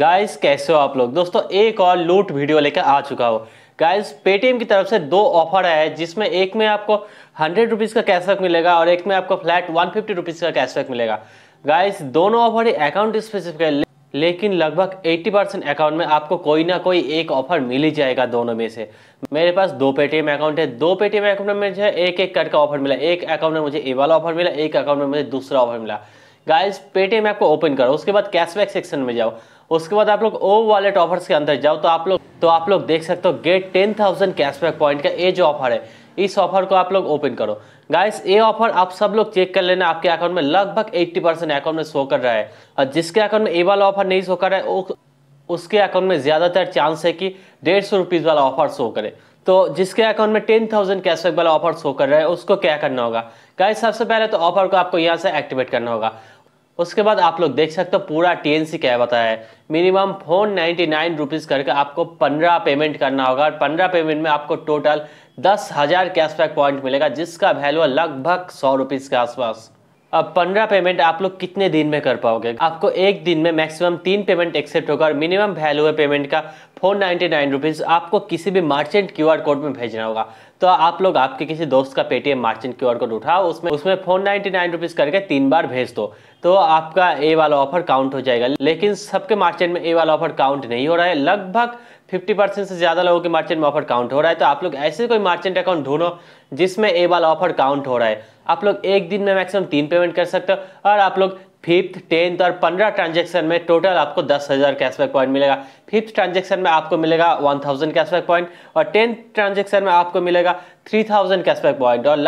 guys कैसे हो आप लोग दोस्तों एक और लूट वीडियो लेकर आ चुका हो गाइस पेटीएम की तरफ से दो ऑफर है जिसमें एक में आपको हंड्रेड रुपीज़ का कैशबैक मिलेगा और एक में आपको फ्लैट वन फिफ्टी रुपीज़ का कैशबैक मिलेगा गाइस दोनों ऑफर ही अकाउंट स्पेसिफिक है लेकिन लगभग 80 परसेंट अकाउंट में आपको कोई ना कोई एक ऑफर मिल ही जाएगा दोनों में से मेरे पास दो पेटीएम अकाउंट है दो पेटीएम अकाउंट में मुझे एक एक करके ऑफर मिला एक अकाउंट में मुझे ए वाला ऑफर मिला एक अकाउंट में मुझे दूसरा ऑफर मिला गाइस पेटीएम ऐप को ओपन करो उसके बाद कैशबैक सेक्शन में जाओ उसके बाद आप लोग ओ वॉलेट ऑफर्स के अंदर जाओ तो आप लोग तो आप लोग देख सकते हो get ten thousand cashback point का ये जो ऑफर है इस ऑफर को आप लोग ओपन करो गाइस ये ऑफर आप सब लोग चेक कर लेना आपके अकाउंट में लगभग एट्टी परसेंट अकाउंट में शो कर रहा है और जिसके अकाउंट में ये वाला ऑफर नहीं शो कर रहा है वो उसके अकाउंट में ज़्यादातर चांस है कि डेढ़ सौ रुपीज़ वाला ऑफर शो करे तो जिसके अकाउंट में टेन थाउजेंड कैशबैक वाला ऑफर शो कर रहा है उसको क्या करना होगा गाइस सबसे पहले तो ऑफर को आपको यहाँ से एक्टिवेट करना होगा उसके बाद आप लोग देख सकते हो पूरा टीएनसी क्या बताया है minimum four ninety nine rupees करके आपको पंद्रह पेमेंट करना होगा और पंद्रह पेमेंट में आपको टोटल दस हज़ार कैशबैक पॉइंट मिलेगा जिसका वैल्यू लगभग सौ रुपीज़ के आसपास अब पंद्रह पेमेंट आप लोग कितने दिन में कर पाओगे आपको एक दिन में मैक्सिमम तीन पेमेंट एक्सेप्ट होगा और मिनिमम वैल्यू है पेमेंट का फोर नाइन्टी नाइन रुपीज़ आपको किसी भी मर्चेंट क्यूआर कोड में भेजना होगा तो आप लोग आपके किसी दोस्त का पेटीएम मार्चेंट क्यू कोड उठाओ उसमें उसमें फोन नाइन्टी नाइन रुपीज़ करके तीन बार भेज दो तो आपका ए वाला ऑफर काउंट हो जाएगा लेकिन सबके मार्चेंट में ए वाला ऑफर काउंट नहीं हो रहा है लगभग 50 परसेंट से ज़्यादा लोगों के मार्चेंट में ऑफर काउंट हो रहा है तो आप लोग ऐसे कोई मार्चेंट अकाउंट ढूंढो जिसमें ए वाला ऑफर काउंट हो रहा है आप लोग एक दिन में मैक्सिमम तीन पेमेंट कर सकते हो और आप लोग फिफ्थ टेंथ और पंद्रह ट्रांजेक्शन में टोटल आपको दस हज़ार कैशबैक पॉइंट मिलेगा फिफ्थ ट्रांजेक्शन में आपको मिलेगा वन थाउजेंड कैशबैक पॉइंट और टेंथ ट्रांजेक्शन में आपको मिलेगा थ्री थाउजेंड कैशबैक पॉइंट और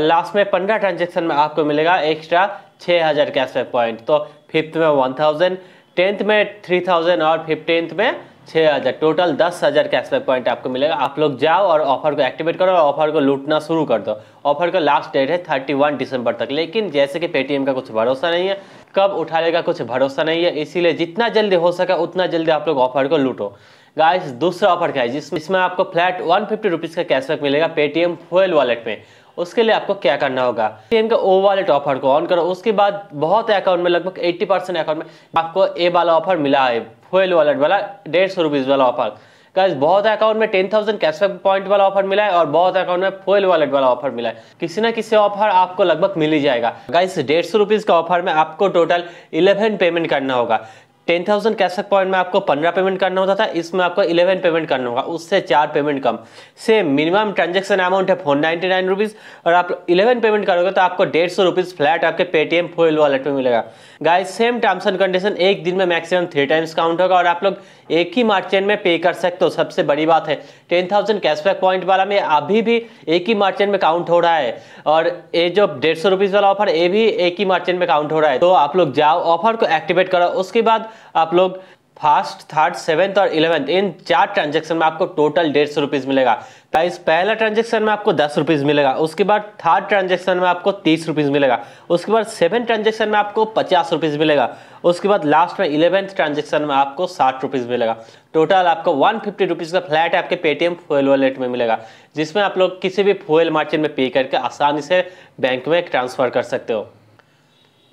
लास्ट में पंद्रह ट्रांजेक्शन में आपको मिलेगा एक्स्ट्रा छः हज़ार कैशबैक पॉइंट तो फिफ्थ में वन थाउजेंड टेंथ में थ्री थाउजेंड और फिफ्टेंथ में छः हज़ार टोटल दस हज़ार कैशबैक पॉइंट आपको मिलेगा आप लोग जाओ और ऑफर को एक्टिवेट करो और ऑफर को लूटना शुरू कर दो ऑफर का लास्ट डेट है थर्टी वन दिसंबर तक लेकिन जैसे कि पेटीएम का कुछ भरोसा नहीं है कब उठाने का कुछ भरोसा नहीं है इसीलिए जितना जल्दी हो सका उतना जल्दी आप लोग ऑफर को लूटो गाइस दूसरा ऑफर क्या है जिसमें इसमें आपको फ्लैट वन फिफ्टी रुपीज़ का कैशबैक मिलेगा पेटीएम फोल वॉलेट में उसके लिए आपको क्या करना होगा पेटीएम का ओ वॉलेट ऑफर को ऑन करो उसके बाद बहुत अकाउंट में लगभग 80 परसेंट अकाउंट में आपको ए वाला ऑफर मिला है फोल वॉलेट वाला डेढ़ सौ वाला ऑफर गाइस बहुत अकाउंट में टेन थाउजेंड कैशबैक पॉइंट वाला ऑफर मिला है और बहुत अकाउंट में फोल वॉलेट वाला ऑफर मिला है किसी ना किसी ऑफर आपको लगभग मिल ही जाएगा गाइस डेढ़ सौ रुपीज़ का ऑफर में आपको टोटल इलेवन पेमेंट करना होगा टेन थाउजेंड कैशबैक पॉइंट में आपको पंद्रह पेमेंट करना होता था इसमें आपको इलेवन पेमेंट करना होगा उससे चार पेमेंट कम सेम मिनिमम ट्रांजेक्शन अमाउंट है फोर नाइन्टी नाइन रुपीज़ और आप इलेवन पेमेंट करोगे तो आपको डेढ़ सौ रुपीज़ फ्लैट आपके पेटीएम फोल वॉलेट में मिलेगा guys same terms and condition एक दिन में मैक्सिमम थ्री टाइम्स काउंट होगा और आप लोग एक ही मार्चेंट में पे कर सकते हो सबसे बड़ी बात है टेन थाउजेंड कैशबैक पॉइंट वाला में अभी भी एक ही मार्चेंट में काउंट हो रहा है और ये जो डेढ़ सौ रुपीज़ वाला ऑफर ये भी एक ही मार्चेंट में काउंट हो रहा है तो आप लोग जाओ ऑफर को एक्टिवेट करो उसके बाद आप लोग फर्स्ट थर्ड सेवेंथ और इलेवेंथ इन चार ट्रांजेक्शन में आपको टोटल डेढ़ सौ रुपीज़ मिलेगा प्राइस पहला ट्रांजेक्शन में आपको दस रुपीज़ मिलेगा उसके बाद थर्ड ट्रांजेक्शन में आपको तीस रुपीज़ मिलेगा उसके बाद सेवन ट्रांजेक्शन में आपको पचास रुपीज़ मिलेगा उसके बाद लास्ट में इलेवेंथ ट्रांजेक्शन में आपको साठ रुपीज़ मिलेगा टोटल आपको वन फिफ्टी रुपीज़ का फ्लैट आपके पेटीएम फ्यूल वॉलेट में मिलेगा जिसमें आप लोग किसी भी फ्यूल मार्चिन में पे करके आसानी से बैंक में ट्रांसफ़र कर सकते हो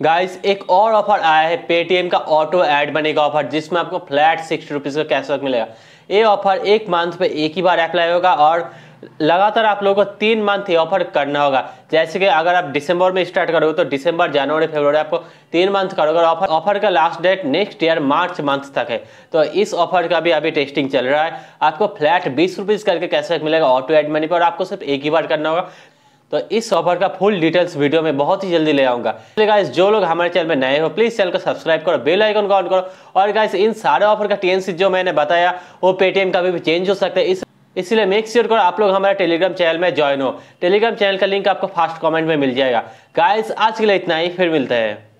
गाइस एक और ऑफर आया है पेटीएम का ऑटो ऐड बनेगा ऑफर जिसमें आपको फ्लैट सिक्स रुपीज़ का कैशबैक मिलेगा ये ऑफर एक मंथ पे एक ही बार अप्लाई होगा और लगातार आप लोगों को तीन मंथ ये ऑफर करना होगा जैसे कि अगर आप दिसंबर में स्टार्ट करोगे तो दिसंबर जनवरी फरवरी आपको तीन मंथ करोगे और ऑफर ऑफर का last date next year March month तक है तो इस ऑफर का भी अभी टेस्टिंग चल रहा है आपको फ्लैट बीस रुपीज़ करके कैशबैक मिलेगा ऑटो एड मनी पर आपको सिर्फ एक ही बार करना होगा तो इस ऑफर का फुल डिटेल्स वीडियो में बहुत ही जल्दी ले आऊंगा तो गाइस जो लोग हमारे चैनल में नए हो प्लीज़ चैनल को सब्सक्राइब करो बेल आइकन को ऑन करो और गाइस इन सारे ऑफर का टीएनसी जो मैंने बताया वो पेटीएम का भी, भी चेंज हो सकता है इस इसलिए मेक श्योर करो आप लोग हमारे टेलीग्राम चैनल में ज्वाइन हो टेलीग्राम चैनल का लिंक आपको फास्ट कॉमेंट में मिल जाएगा गाइस आज के लिए इतना ही फिर मिलते हैं